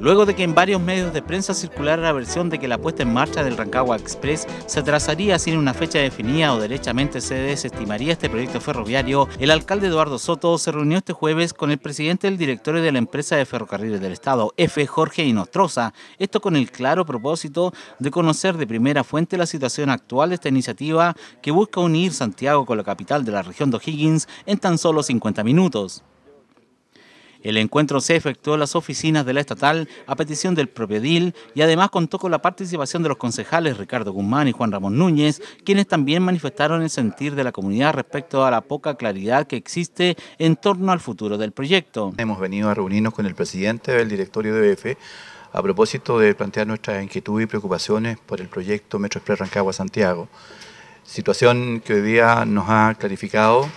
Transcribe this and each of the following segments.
luego de que en varios medios de prensa circulara la versión de que la puesta en marcha del Rancagua Express se atrasaría sin una fecha definida o derechamente se desestimaría este proyecto ferroviario, el alcalde Eduardo Soto se reunió este jueves con el presidente del directorio de la empresa de ferrocarriles del Estado, F. Jorge Inostroza, esto con el claro propósito de conocer de primera fuente la situación actual de esta iniciativa que busca unir Santiago con la capital de la región de O'Higgins en tan solo 50 minutos. El encuentro se efectuó en las oficinas de la estatal a petición del propio DIL y además contó con la participación de los concejales Ricardo Guzmán y Juan Ramón Núñez, quienes también manifestaron el sentir de la comunidad respecto a la poca claridad que existe en torno al futuro del proyecto. Hemos venido a reunirnos con el presidente del directorio de EFE a propósito de plantear nuestras inquietudes y preocupaciones por el proyecto Metro Express Rancagua-Santiago, situación que hoy día nos ha clarificado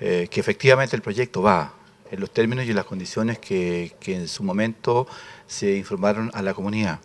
eh, que efectivamente el proyecto va, en los términos y las condiciones que, que en su momento se informaron a la comunidad,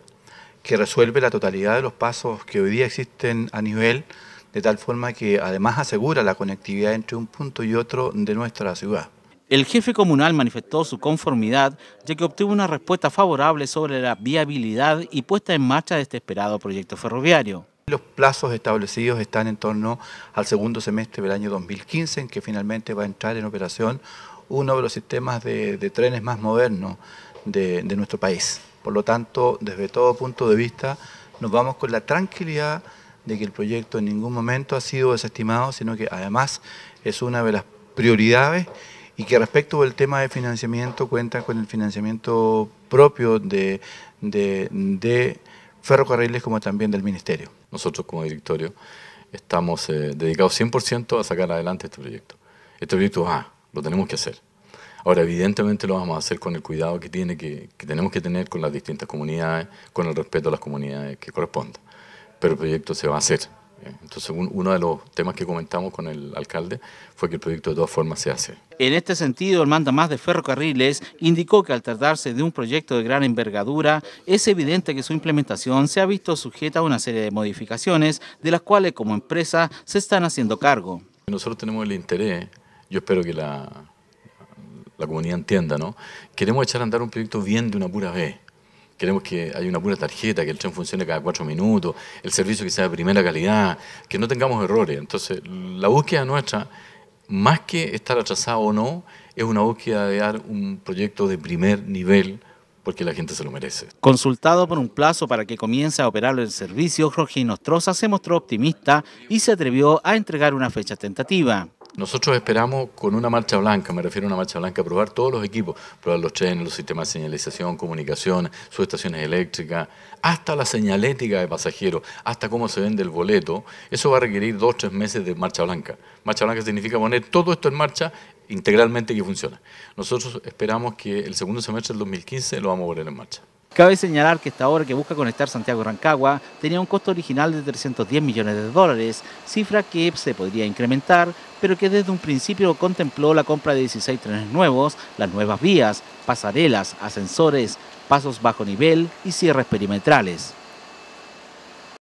que resuelve la totalidad de los pasos que hoy día existen a nivel, de tal forma que además asegura la conectividad entre un punto y otro de nuestra ciudad. El jefe comunal manifestó su conformidad ya que obtuvo una respuesta favorable sobre la viabilidad y puesta en marcha de este esperado proyecto ferroviario. Los plazos establecidos están en torno al segundo semestre del año 2015, en que finalmente va a entrar en operación uno de los sistemas de, trenes más modernos de, nuestro país. Por lo tanto, desde todo punto de vista, nos vamos con la tranquilidad de que el proyecto en ningún momento ha sido desestimado, sino que además es una de las prioridades y que respecto del tema de financiamiento cuenta con el financiamiento propio de, ferrocarriles como también del Ministerio. Nosotros como directorio estamos eh, dedicados 100% a sacar adelante este proyecto. Este proyecto va, lo tenemos que hacer. Ahora, evidentemente lo vamos a hacer con el cuidado que, tiene, que, tenemos que tener con las distintas comunidades, con el respeto a las comunidades que corresponda. Pero el proyecto se va a hacer. ¿eh? Entonces, uno de los temas que comentamos con el alcalde fue que el proyecto de todas formas se hace. En este sentido, el más de ferrocarriles indicó que al tardarse de un proyecto de gran envergadura, es evidente que su implementación se ha visto sujeta a una serie de modificaciones, de las cuales como empresa se están haciendo cargo. Nosotros tenemos el interés yo espero que la, comunidad entienda, ¿no? Queremos echar a andar un proyecto bien de una pura vez. Queremos que haya una pura tarjeta, que el tren funcione cada cuatro minutos, el servicio que sea de primera calidad, que no tengamos errores. Entonces, la búsqueda nuestra, más que estar atrasado o no, es una búsqueda de dar un proyecto de primer nivel porque la gente se lo merece. Consultado por un plazo para que comience a operar el servicio, Jorge Inostroza se mostró optimista y se atrevió a entregar una fecha tentativa. Nosotros esperamos con una marcha blanca, me refiero a una marcha blanca, probar todos los equipos, probar los trenes, los sistemas de señalización, comunicación, subestaciones eléctricas, hasta la señalética de pasajeros, hasta cómo se vende el boleto. Eso va a requerir dos, o tres meses de marcha blanca. Marcha blanca significa poner todo esto en marcha integralmente que funcione. Nosotros esperamos que el segundo semestre del 2015 lo vamos a poner en marcha. Cabe señalar que esta obra que busca conectar Santiago y Rancagua tenía un costo original de 310 millones de dólares, cifra que se podría incrementar, pero que desde un principio contempló la compra de 16 trenes nuevos, las nuevas vías, pasarelas, ascensores, pasos bajo nivel y cierres perimetrales.